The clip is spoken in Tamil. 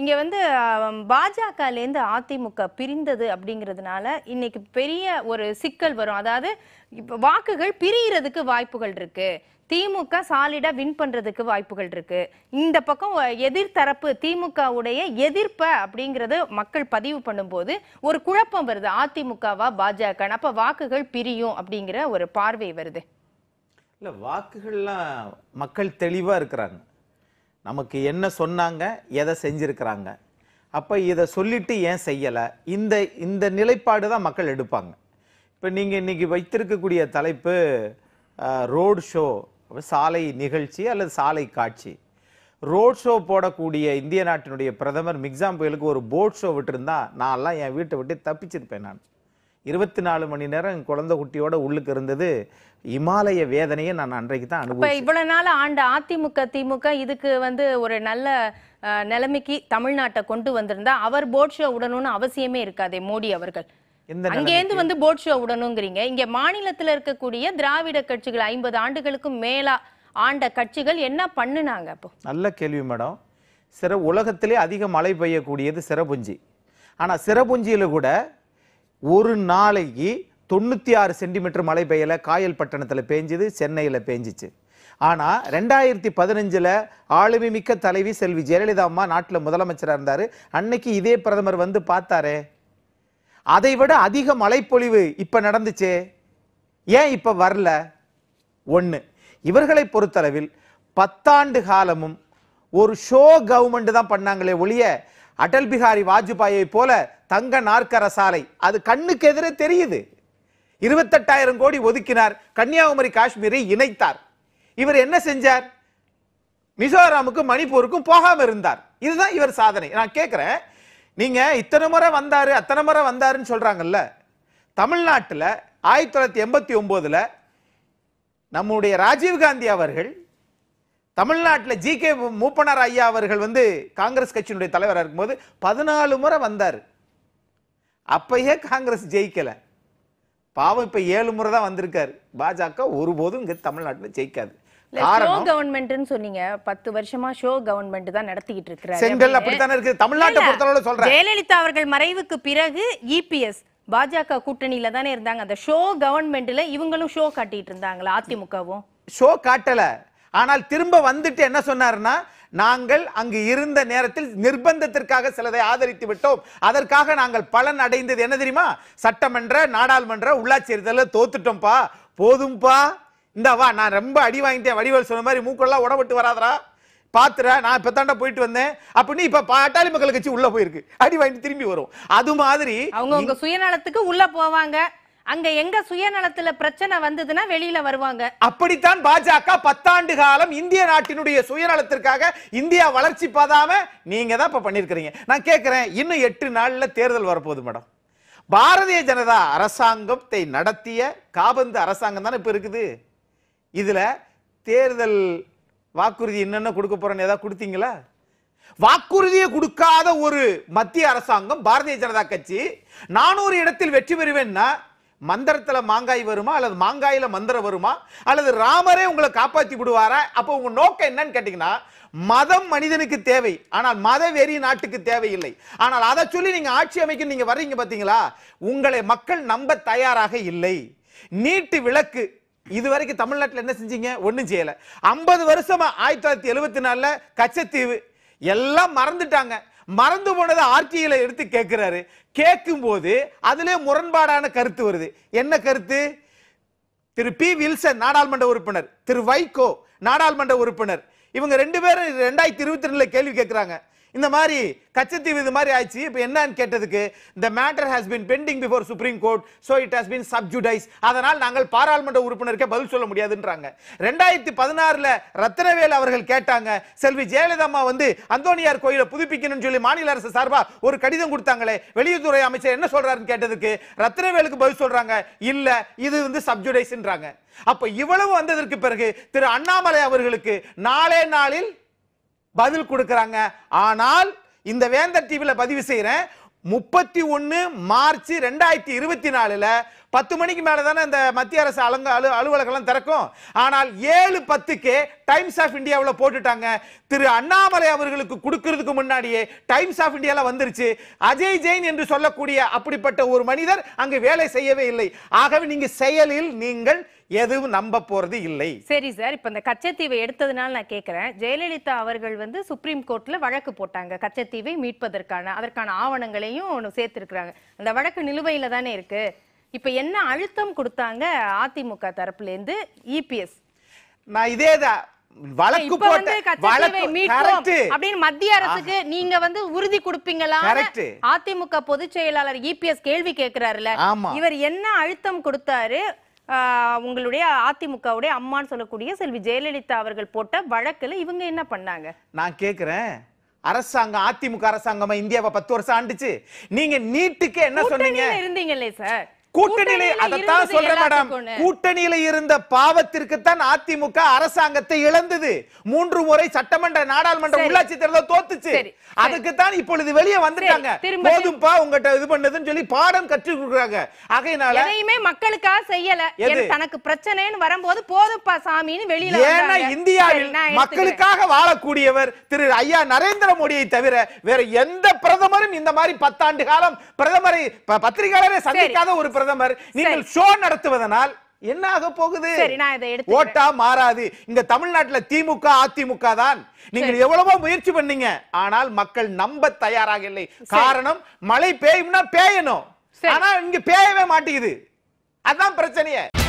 இங்கே வந்து பாஜகலேருந்து அதிமுக பிரிந்தது அப்படிங்கிறதுனால இன்னைக்கு பெரிய ஒரு சிக்கல் வரும் அதாவது இப்போ வாக்குகள் பிரியறதுக்கு வாய்ப்புகள் இருக்கு திமுக சாலிடா வின் பண்றதுக்கு வாய்ப்புகள் இருக்கு இந்த பக்கம் எதிர்த்தரப்பு திமுகவுடைய எதிர்ப்ப அப்படிங்கறது மக்கள் பதிவு பண்ணும்போது ஒரு குழப்பம் வருது அதிமுகவா பாஜக அப்ப வாக்குகள் பிரியும் அப்படிங்கிற ஒரு பார்வை வருது இல்ல வாக்குகள்லாம் மக்கள் தெளிவா இருக்கிறாங்க நமக்கு என்ன சொன்னாங்க எதை செஞ்சுருக்கிறாங்க அப்போ இதை சொல்லிவிட்டு ஏன் செய்யலை இந்த இந்த நிலைப்பாடு தான் மக்கள் எடுப்பாங்க இப்போ நீங்கள் இன்றைக்கி வைத்திருக்கக்கூடிய தலைப்பு ரோட் ஷோ சாலை நிகழ்ச்சி அல்லது சாலை காட்சி ரோட் ஷோ போடக்கூடிய இந்திய நாட்டினுடைய பிரதமர் மிக்ஸாம் புயலுக்கு ஒரு போட் ஷோ விட்டுருந்தா நான்லாம் என் வீட்டை விட்டு தப்பிச்சிருப்பேன் நான் இருபத்தி நாலு மணி நேரம் குழந்தை குட்டியோட உள்ளுக்கு இருந்தது இமாலய வேதனையை நான் அன்றைக்கு தான் அனுபவிப்பேன் இவ்வளவு நாள் ஆண்ட அதிமுக திமுக இதுக்கு வந்து ஒரு நல்ல நிலைமைக்கு தமிழ்நாட்டை கொண்டு வந்திருந்தா அவர் போர்ட் ஷோ உடணும்னு அவசியமே இருக்காதே மோடி அவர்கள் அங்கேருந்து வந்து போர்ட் ஷோ விடணுங்கிறீங்க இங்க மாநிலத்துல இருக்கக்கூடிய திராவிட கட்சிகள் ஐம்பது ஆண்டுகளுக்கும் மேலா ஆண்ட கட்சிகள் என்ன பண்ணுனாங்க அப்போ நல்ல கேள்வி மேடம் சிற உலகத்திலே அதிக மழை பெய்யக்கூடியது சிறபுஞ்சி ஆனா சிறபுஞ்சியில் கூட ஒரு நாளைக்கு தொண்ணூற்றி ஆறு சென்டிமீட்டர் மழை பெய்யலை காயல் பட்டணத்தில் பேஞ்சுது சென்னையில் பேஞ்சிச்சு ஆனால் ரெண்டாயிரத்தி பதினஞ்சில் ஆளுமை மிக்க தலைவி செல்வி ஜெயலலிதா அம்மா நாட்டில் முதலமைச்சராக இருந்தார் அன்னைக்கு இதே பிரதமர் வந்து பார்த்தாரே அதை விட அதிக மழைப்பொழிவு இப்போ நடந்துச்சே ஏன் இப்போ வரல ஒன்று இவர்களை பொறுத்தளவில் பத்தாண்டு காலமும் ஒரு ஷோ கவர்மெண்ட் தான் பண்ணாங்களே ஒழிய அடல் பிகாரி வாஜ்பாயை போல தங்க நாற்கர சாலை அது கண்ணுக்கு எதிரே தெரியுது இருபத்தெட்டாயிரம் கோடி ஒதுக்கினார் கன்னியாகுமரி காஷ்மீரை இணைத்தார் இவர் என்ன செஞ்சார் மிசோராமுக்கும் மணிப்பூருக்கும் போகாம இருந்தார் இதுதான் இவர் சாதனை நான் கேட்குறேன் நீங்க இத்தனை முறை வந்தாரு அத்தனை முறை வந்தாருன்னு சொல்றாங்கல்ல தமிழ்நாட்டில் ஆயிரத்தி தொள்ளாயிரத்தி எண்பத்தி ஒன்பதுல நம்முடைய ராஜீவ்காந்தி அவர்கள் தமிழ்நாட்டில் ஜி கே மூப்பனார் ஐயா அவர்கள் வந்து காங்கிரஸ் கட்சியினுடைய தலைவராக இருக்கும்போது பதினாலு முறை வந்தார் அப்பயே காங்கிரஸ் ஜெயிக்கலை பாவம் இப்போ ஏழு முறை தான் வந்திருக்காரு பாஜக ஒருபோதும் இங்கே தமிழ்நாட்டில் ஜெயிக்காது சொன்னீங்க பத்து வருஷமா ஷோ தான் நடத்திக்கிட்டு அப்படித்தானே தமிழ்நாட்டை சொல்றேன் ஜெயலலிதா அவர்கள் மறைவுக்கு பிறகு பாஜக கூட்டணியில தானே இருந்தாங்க அந்த ஷோ கவர்மெண்ட்ல இவங்களும் ஷோ காட்டிட்டு இருந்தாங்களா அதிமுகவும் ஷோ காட்டல ஆனால் திரும்ப வந்துட்டு என்ன சொன்னார்னா நாங்கள் அங்கு இருந்த நேரத்தில் நிர்பந்தத்திற்காக சிலதை ஆதரித்து விட்டோம் அதற்காக நாங்கள் பலன் அடைந்தது என்ன தெரியுமா சட்டமன்ற நாடாளுமன்ற உள்ளாட்சி தேர்தலில் தோத்துட்டோம்ப்பா போதும்பா இந்த வா நான் ரொம்ப அடி வாங்கிட்டேன் வடிவல் சொன்ன மாதிரி மூக்கெல்லாம் உடவிட்டு வராதரா பாத்துற நான் இப்ப தாண்டா போயிட்டு வந்தேன் அப்படின்னு இப்போ பாட்டாளி மக்கள் கட்சி உள்ளே போயிருக்கு அடி வாங்கிட்டு திரும்பி வரும் அது மாதிரி அவங்க சுயநலத்துக்கு உள்ளே போவாங்க அங்க எங்க சுயநலத்துல பிரச்சனை வந்ததுன்னா வெளியில வருவாங்க அப்படித்தான் பாஜக பத்தாண்டு காலம் இந்திய நாட்டினுடைய சுயநலத்திற்காக இந்தியா வளர்ச்சி பாதாம நீங்க தான் இப்ப பண்ணிருக்கிறீங்க நான் கேட்கிறேன் இன்னும் எட்டு நாள்ல தேர்தல் வரப்போகுது மேடம் பாரதிய ஜனதா அரசாங்கத்தை நடத்திய காபந்து அரசாங்கம் தானே இப்ப இருக்குது இதுல தேர்தல் வாக்குறுதி என்னென்ன கொடுக்க போறேன்னு ஏதாவது கொடுத்தீங்களா வாக்குறுதியை கொடுக்காத ஒரு மத்திய அரசாங்கம் பாரதிய ஜனதா கட்சி நானூறு இடத்தில் வெற்றி பெறுவேன்னா மந்திரத்தில் மாங்காய் வருமா அல்லது மாங்காயில் மந்திரம் வருமா அல்லது ராமரே உங்களை காப்பாற்றி விடுவாரா அப்போ உங்கள் நோக்கம் என்னன்னு கேட்டிங்கன்னா மதம் மனிதனுக்கு தேவை ஆனால் மத வெறி நாட்டுக்கு தேவையில்லை ஆனால் அதை சொல்லி நீங்கள் ஆட்சி அமைக்க நீங்கள் வர்றீங்க பார்த்தீங்களா உங்களை மக்கள் நம்ப தயாராக இல்லை நீட்டு விளக்கு இது வரைக்கும் தமிழ்நாட்டில் என்ன செஞ்சீங்க ஒன்றும் செய்யலை ஐம்பது வருஷமாக ஆயிரத்தி தொள்ளாயிரத்தி எழுபத்தி நாலில் கச்சத்தீவு எல்லாம் மறந்துட்டாங்க மறந்து போனதை ஆர்டிஐல எடுத்து கேட்கிறாரு கேட்கும் போது அதிலே முரண்பாடான கருத்து வருது என்ன கருத்து திரு பி வில்சன் நாடாளுமன்ற உறுப்பினர் திரு வைகோ நாடாளுமன்ற உறுப்பினர் இவங்க ரெண்டு பேரும் ரெண்டாயிரத்தி இருபத்தி ரெண்டுல கேள்வி கேட்கிறாங்க இந்த மாதிரி கச்சத்தீவு இது மாதிரி ஆயிடுச்சு இப்போ என்னன்னு கேட்டதுக்கு இந்த matter has been pending before supreme court so it has been sub judice அதனால் நாங்கள் பாராளுமன்ற உறுப்பினருக்கே பதில் சொல்ல முடியாதுன்றாங்க ரெண்டாயிரத்தி பதினாறில் ரத்னவேல் அவர்கள் கேட்டாங்க செல்வி ஜெயலலிதா அம்மா வந்து அந்தோனியார் கோயிலை புதுப்பிக்கணும்னு சொல்லி மாநில அரசு சார்பாக ஒரு கடிதம் கொடுத்தாங்களே வெளியுறவுத்துறை அமைச்சர் என்ன சொல்றாருன்னு கேட்டதுக்கு ரத்னவேலுக்கு பதில் சொல்றாங்க இல்லை இது வந்து சப்ஜுடைஸ்ன்றாங்க அப்போ இவ்வளவு வந்ததற்கு பிறகு திரு அண்ணாமலை அவர்களுக்கு நாளே நாளில் பதில் கொடுக்குறாங்க ஆனால் இந்த வேந்தர் டிவியில் பதிவு செய்கிறேன் முப்பத்தி ஒன்று மார்ச் ரெண்டாயிரத்தி இருபத்தி நாலில் பத்து மணிக்கு மேலே தானே இந்த மத்திய அரசு அலங்க அலு அலுவலகம்லாம் திறக்கும் ஆனால் ஏழு பத்துக்கே டைம்ஸ் ஆஃப் இந்தியாவில் போட்டுட்டாங்க திரு அண்ணாமலை அவர்களுக்கு கொடுக்கறதுக்கு முன்னாடியே டைம்ஸ் ஆஃப் இந்தியாவில் வந்துருச்சு அஜய் ஜெயின் என்று சொல்லக்கூடிய அப்படிப்பட்ட ஒரு மனிதர் அங்கு வேலை செய்யவே இல்லை ஆகவே நீங்கள் செயலில் நீங்கள் எதுவும் நம்ப போறது இல்லை சரி சார் இப்ப இந்த கச்சத்தீவை எடுத்ததுனால நான் கேட்கிறேன் ஜெயலலிதா அவர்கள் வந்து சுப்ரீம் கோர்ட்ல வழக்கு போட்டாங்க கச்சத்தீவை மீட்பதற்கான அதற்கான ஆவணங்களையும் சேர்த்திருக்கிறாங்க அந்த வழக்கு நிலுவையில தானே இருக்கு இப்ப என்ன அழுத்தம் கொடுத்தாங்க அதிமுக தரப்புல இருந்து இபிஎஸ் நான் இதேதான் வழக்கு போட்டு மத்திய அரசுக்கு நீங்க வந்து உறுதி கொடுப்பீங்களா அதிமுக பொதுச் செயலாளர் இபிஎஸ் கேள்வி கேட்கிறாருல இவர் என்ன அழுத்தம் கொடுத்தாரு உங்களுடைய அதிமுகவுடைய அம்மான்னு சொல்லக்கூடிய செல்வி ஜெயலலிதா அவர்கள் போட்ட வழக்கில் இவங்க என்ன பண்ணாங்க நான் கேட்குறேன் அரசாங்கம் அதிமுக அரசாங்கமா இந்தியாவை பத்து வருஷம் ஆண்டுச்சு நீங்க நீட்டுக்கு என்ன சொன்னீங்க இருந்தீங்களே சார் கூட்டணியில அதைத்தான் சொல்றேன் மேடம் கூட்டணியில இருந்த பாவத்திற்கு தான் அதிமுக அரசாங்கத்தை இழந்தது மூன்று முறை சட்டமன்ற நாடாளுமன்ற உள்ளாட்சி தேர்தல் தோத்துச்சு அதுக்கு தான் இப்பொழுது வெளியே வந்துட்டாங்க போதும்பா உங்ககிட்ட இது பண்ணதுன்னு சொல்லி பாடம் கற்றுக் கொடுக்குறாங்க ஆகையினால எதையுமே மக்களுக்காக செய்யல தனக்கு பிரச்சனைன்னு வரும்போது போதும்பா சாமின்னு வெளியில ஏன்னா இந்தியாவில் மக்களுக்காக வாழக்கூடியவர் திரு ஐயா நரேந்திர மோடியை தவிர வேற எந்த பிரதமரும் இந்த மாதிரி பத்தாண்டு காலம் பிரதமரை பத்திரிகையாளரை சந்திக்காத ஒரு பிரதமர் நீங்கள் ஷோ நடத்துவதனால் என்ன ஆக போகுது ஓட்டா மாறாது இங்க தமிழ்நாட்டுல திமுக அதிமுக தான் நீங்க எவ்வளவோ முயற்சி பண்ணீங்க ஆனால் மக்கள் நம்ப தயாராக இல்லை காரணம் மழை பெய்யும்னா பேயணும் ஆனா இங்க பேயவே மாட்டேங்குது அதான் பிரச்சனையே